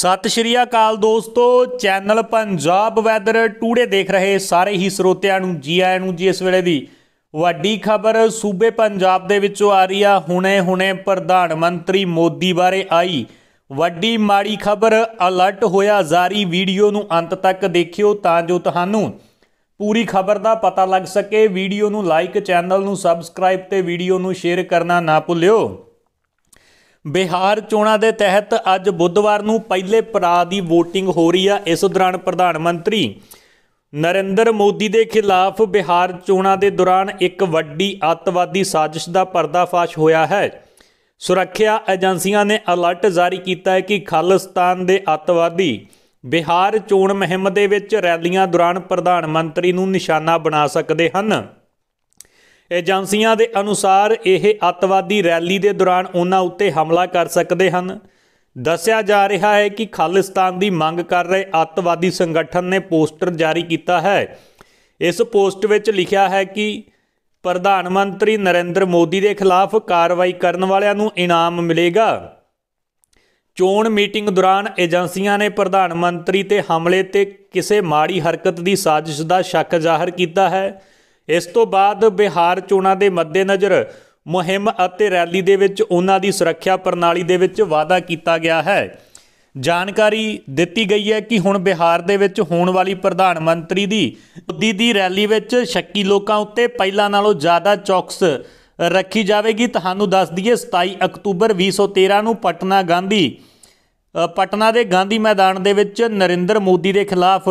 ਸਤਿ ਸ਼੍ਰੀ ਅਕਾਲ ਦੋਸਤੋ channel Punjab weather today ਦੇਖ ਰਹੇ ਸਾਰੇ ਹੀ ਸਰੋਤਿਆਂ ਨੂੰ ਜੀ ਆਇਆਂ ਨੂੰ ਜੀ ਇਸ ਵੇਲੇ ਦੀ ਵੱਡੀ ਖਬਰ ਸੂਬੇ ਪੰਜਾਬ ਦੇ ਵਿੱਚੋਂ ਆ ਰਹੀ ਆ ਹੁਣੇ-ਹੁਣੇ ਪ੍ਰਧਾਨ ਮੰਤਰੀ ਮੋਦੀ ਬਾਰੇ ਆਈ ਵੱਡੀ ਮਾੜੀ ਖਬਰ ਅਲਰਟ ਹੋਇਆ ਜਾਰੀ ਵੀਡੀਓ ਨੂੰ ਅੰਤ ਤੱਕ ਦੇਖਿਓ ਤਾਂ ਜੋ ਤੁਹਾਨੂੰ ਪੂਰੀ ਖਬਰ ਦਾ ਪਤਾ ਲੱਗ ਸਕੇ ਵੀਡੀਓ ਨੂੰ ਲਾਈਕ ਚੈਨਲ ਨੂੰ ਸਬਸਕ੍ਰਾਈਬ ਤੇ ਵੀਡੀਓ ਨੂੰ ਸ਼ੇਅਰ ਕਰਨਾ ਨਾ ਭੁੱਲਿਓ ਬਿਹਾਰ ਚੋਣਾਂ ਦੇ ਤਹਿਤ ਅੱਜ ਬੁੱਧਵਾਰ ਨੂੰ ਪਹਿਲੇ ਪੜਾਅ ਦੀ VOTING ਹੋ ਰਹੀ ਆ ਇਸ ਦੌਰਾਨ ਪ੍ਰਧਾਨ ਮੰਤਰੀ ਨਰਿੰਦਰ ਮੋਦੀ ਦੇ ਖਿਲਾਫ ਬਿਹਾਰ ਚੋਣਾਂ ਦੇ ਦੌਰਾਨ ਇੱਕ ਵੱਡੀ ਅੱਤਵਾਦੀ ਸਾਜ਼ਿਸ਼ ਦਾ ਪਰਦਾਫਾਸ਼ ਹੋਇਆ ਹੈ ਸੁਰੱਖਿਆ ਏਜੰਸੀਆਂ ਨੇ ਅਲਰਟ ਜਾਰੀ ਕੀਤਾ ਹੈ ਕਿ ਖਾਲਿਸਤਾਨ ਦੇ ਅੱਤਵਾਦੀ ਬਿਹਾਰ ਚੋਣ ਮਹਿੰਮ ਦੇ ਵਿੱਚ ਰੈਲੀਆਂ ਦੌਰਾਨ ਪ੍ਰਧਾਨ ਮੰਤਰੀ ਨੂੰ ਨਿਸ਼ਾਨਾ ਬਣਾ ਸਕਦੇ ਹਨ ਏਜੰਸੀਆਂ ਦੇ ਅਨੁਸਾਰ ਇਹ ਅੱਤਵਾਦੀ ਰੈਲੀ ਦੇ ਦੌਰਾਨ ਉਹਨਾਂ ਉੱਤੇ ਹਮਲਾ ਕਰ ਸਕਦੇ ਹਨ ਦੱਸਿਆ ਜਾ ਰਿਹਾ ਹੈ ਕਿ ਖਾਲਿਸਤਾਨ ਦੀ ਮੰਗ ਕਰ ਰਹੇ ਅੱਤਵਾਦੀ ਸੰਗਠਨ ਨੇ ਪੋਸਟਰ ਜਾਰੀ ਕੀਤਾ ਹੈ ਇਸ ਪੋਸਟ ਵਿੱਚ ਲਿਖਿਆ ਹੈ ਕਿ ਪ੍ਰਧਾਨ ਮੰਤਰੀ ਨਰਿੰਦਰ ਮੋਦੀ ਦੇ ਖਿਲਾਫ ਕਾਰਵਾਈ ਕਰਨ ਵਾਲਿਆਂ ਨੂੰ ਇਨਾਮ ਮਿਲੇਗਾ ਚੋਣ ਮੀਟਿੰਗ ਦੌਰਾਨ ਏਜੰਸੀਆਂ ਨੇ ਪ੍ਰਧਾਨ ਮੰਤਰੀ ਤੇ ਹਮਲੇ ਤੇ ਕਿਸੇ ਮਾੜੀ ਹਰਕਤ ਦੀ ਸਾਜ਼ਿਸ਼ ਦਾ ਸ਼ੱਕ ਜ਼ਾਹਰ ਕੀਤਾ ਹੈ ਇਸ ਤੋਂ ਬਾਅਦ ਬਿਹਾਰ ਚੋਣਾਂ ਦੇ ਮੱਦੇਨਜ਼ਰ ਮੁਹਿੰਮ ਅਤੇ ਰੈਲੀ ਦੇ ਵਿੱਚ ਉਹਨਾਂ ਦੀ ਸੁਰੱਖਿਆ ਪ੍ਰਣਾਲੀ ਦੇ ਵਿੱਚ ਵਾਅਦਾ ਕੀਤਾ ਗਿਆ ਹੈ ਜਾਣਕਾਰੀ ਦਿੱਤੀ ਗਈ ਹੈ ਕਿ ਹੁਣ ਬਿਹਾਰ ਦੇ ਵਿੱਚ ਹੋਣ ਵਾਲੀ ਪ੍ਰਧਾਨ ਮੰਤਰੀ ਦੀ ਮੋਦੀ ਦੀ ਰੈਲੀ ਵਿੱਚ ਸ਼ੱਕੀ ਲੋਕਾਂ ਉੱਤੇ ਪਹਿਲਾਂ ਨਾਲੋਂ ਜ਼ਿਆਦਾ ਚੌਕਸ ਰੱਖੀ ਜਾਵੇਗੀ ਤੁਹਾਨੂੰ ਦੱਸ ਦਈਏ 27 ਅਕਤੂਬਰ 2013 ਨੂੰ ਪਟਨਾ ਗਾਂਧੀ ਪਟਨਾ ਦੇ ਗਾਂਧੀ ਮੈਦਾਨ ਦੇ ਵਿੱਚ ਨਰਿੰਦਰ ਮੋਦੀ ਦੇ ਖਿਲਾਫ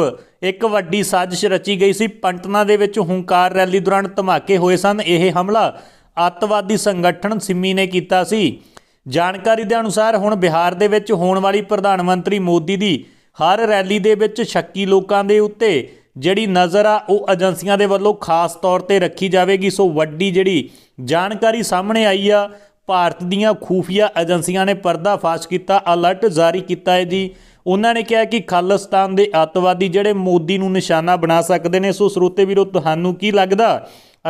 ਇੱਕ ਵੱਡੀ ਸਾਜ਼ਿਸ਼ ਰਚੀ ਗਈ ਸੀ ਪੰਟਨਾ ਦੇ ਵਿੱਚ ਹੰਕਾਰ ਰੈਲੀ ਦੌਰਾਨ ਧਮਾਕੇ ਹੋਏ ਸਨ ਇਹ ਹਮਲਾ ਅੱਤਵਾਦੀ ਸੰਗਠਨ ਸਿਮੀ ਨੇ ਕੀਤਾ ਸੀ ਜਾਣਕਾਰੀ ਦੇ ਅਨੁਸਾਰ ਹੁਣ ਬਿਹਾਰ ਦੇ ਵਿੱਚ ਹੋਣ ਵਾਲੀ ਪ੍ਰਧਾਨ ਮੰਤਰੀ ਮੋਦੀ ਦੀ ਹਰ ਰੈਲੀ ਦੇ ਵਿੱਚ ਸ਼ੱਕੀ ਲੋਕਾਂ ਦੇ ਉੱਤੇ ਜਿਹੜੀ ਨਜ਼ਰ ਆ ਉਹ ਏਜੰਸੀਆਂ ਦੇ ਵੱਲੋਂ ਖਾਸ ਤੌਰ ਤੇ ਰੱਖੀ ਜਾਵੇਗੀ ਸੋ ਵੱਡੀ ਜਿਹੜੀ ਜਾਣਕਾਰੀ ਸਾਹਮਣੇ ਆਈ ਆ ਭਾਰਤ ਦੀਆਂ ਖੂਫੀਆ ਏਜੰਸੀਆਂ ਨੇ ਪਰਦਾ ਫਾਸ਼ ਕੀਤਾ ਅਲਰਟ ਜਾਰੀ ਕੀਤਾ ਹੈ ਜੀ ਉਹਨਾਂ ਨੇ ਕਿਹਾ ਕਿ ਖਾਲਿਸਤਾਨ ਦੇ ਅੱਤਵਾਦੀ ਜਿਹੜੇ ਮੋਦੀ ਨੂੰ ਨਿਸ਼ਾਨਾ ਬਣਾ ਸਕਦੇ ਨੇ ਸੋ ਸਰੋਤੇ ਵੀਰੋ ਤੁਹਾਨੂੰ ਕੀ ਲੱਗਦਾ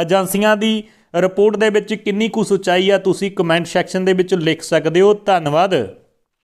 ਏਜੰਸੀਆਂ ਦੀ ਰਿਪੋਰਟ ਦੇ ਵਿੱਚ ਕਿੰਨੀ ਕੁ ਸੱਚਾਈ ਆ ਤੁਸੀਂ ਕਮੈਂਟ ਸੈਕਸ਼ਨ ਦੇ ਵਿੱਚ ਲਿਖ ਸਕਦੇ ਹੋ ਧੰਨਵਾਦ